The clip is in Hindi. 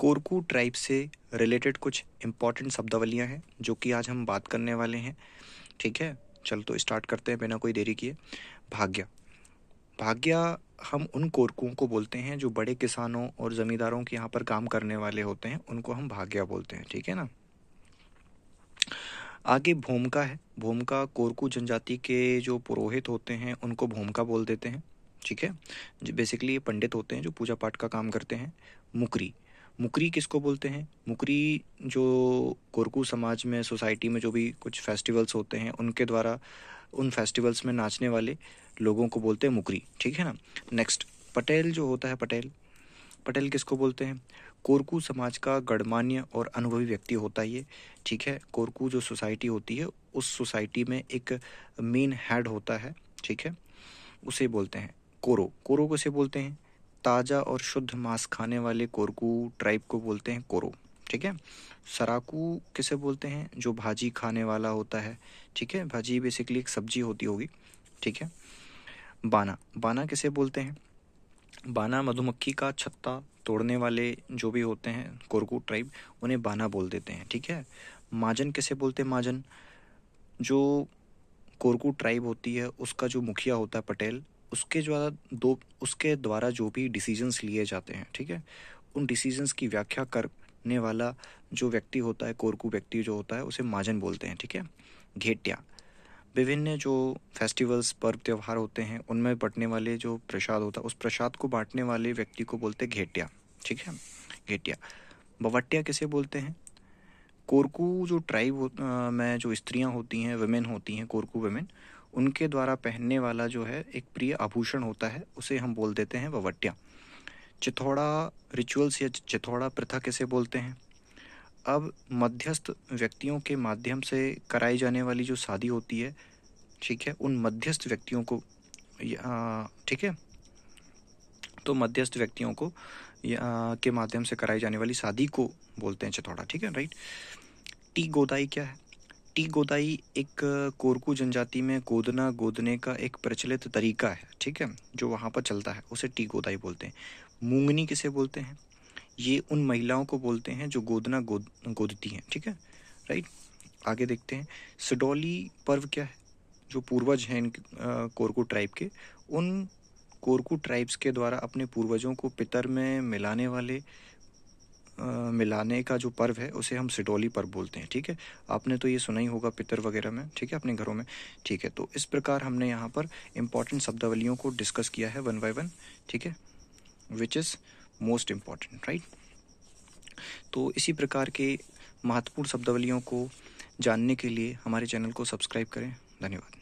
कोरकू ट्राइब से रिलेटेड कुछ इम्पॉर्टेंट शब्दावलियाँ हैं जो कि आज हम बात करने वाले हैं ठीक है चल तो स्टार्ट करते हैं बिना कोई देरी किए भाग्य भाग्य हम उन कोरकुओं को बोलते हैं जो बड़े किसानों और ज़मींदारों के यहाँ पर काम करने वाले होते हैं उनको हम भाग्य बोलते हैं ठीक है ना आगे भूमिका है भूमिका कोरकू जनजाति के जो पुरोहित होते हैं उनको भूमिका बोल देते हैं ठीक है जो बेसिकली ये पंडित होते हैं जो पूजा पाठ का काम करते हैं मुकरी मुकरी किसको बोलते हैं मुकरी जो कोरकू समाज में सोसाइटी में जो भी कुछ फेस्टिवल्स होते हैं उनके द्वारा उन फेस्टिवल्स में नाचने वाले लोगों को बोलते हैं मुकरी ठीक है ना नेक्स्ट पटेल जो होता है पटेल पटेल किसको बोलते हैं कोरकू समाज का गणमान्य और अनुभवी व्यक्ति होता है ये ठीक है कोरकू जो सोसाइटी होती है उस सोसाइटी में एक मेन हेड होता है ठीक है उसे बोलते हैं कोरो कोरो को से बोलते हैं ताज़ा और शुद्ध मांस खाने वाले कोरकू ट्राइब को बोलते हैं कोरो ठीक है सराकू किसे बोलते हैं जो भाजी खाने वाला होता है ठीक है भाजी बेसिकली एक सब्जी होती होगी ठीक है बाना बाना किसे बोलते हैं बाना मधुमक्खी का छत्ता तोड़ने वाले जो भी होते हैं कोरकू ट्राइब उन्हें बाना बोल देते हैं ठीक है माजन किसे बोलते हैं माजन जो कोरकू ट्राइब होती है उसका जो मुखिया होता है पटेल उसके द्वारा दो उसके द्वारा जो भी डिसीजंस लिए जाते हैं ठीक है उन डिसीजंस की व्याख्या करने वाला जो व्यक्ति होता है कोरकू व्यक्ति जो होता है उसे माजन बोलते हैं ठीक है घेटिया विभिन्न जो फेस्टिवल्स पर्व त्यौहार होते हैं उनमें बटने वाले जो प्रसाद होता है उस प्रसाद को बांटने वाले व्यक्ति को बोलते हैं घेटिया ठीक है घेटिया बवटिया किसे बोलते हैं कोरकू जो ट्राइब हो, में जो स्त्रियां होती हैं वेमेन होती हैं कोरकू वेमेन उनके द्वारा पहनने वाला जो है एक प्रिय आभूषण होता है उसे हम बोल देते हैं ववटिया चिथौड़ा रिचुअल्स या चिथौड़ा प्रथा कैसे बोलते हैं अब मध्यस्थ व्यक्तियों के माध्यम से कराई जाने वाली जो शादी होती है ठीक है उन मध्यस्थ व्यक्तियों को ठीक है तो मध्यस्थ व्यक्तियों को के माध्यम से कराई जाने वाली शादी को बोलते हैं चथौड़ा ठीक है राइट टी गोदाई क्या है टी गोदाई एक कोरकू जनजाति में गोदना गोदने का एक प्रचलित तरीका है ठीक है जो वहाँ पर चलता है उसे टी गोदाई बोलते हैं मूंगनी किसे बोलते हैं ये उन महिलाओं को बोलते हैं जो गोदना गोद गोदती हैं ठीक है राइट आगे देखते हैं सडोली पर्व क्या है जो पूर्वज हैं इन कोरकू ट्राइब के उन कोरकू ट्राइब्स के द्वारा अपने पूर्वजों को पितर में मिलाने वाले आ, मिलाने का जो पर्व है उसे हम सिडोली पर्व बोलते हैं ठीक है आपने तो ये सुना ही होगा पितर वगैरह में ठीक है अपने घरों में ठीक है तो इस प्रकार हमने यहाँ पर इम्पॉर्टेंट शब्दावलियों को डिस्कस किया है वन बाय वन ठीक है which is most important right तो इसी प्रकार के महत्वपूर्ण शब्दावलियों को जानने के लिए हमारे चैनल को सब्सक्राइब करें धन्यवाद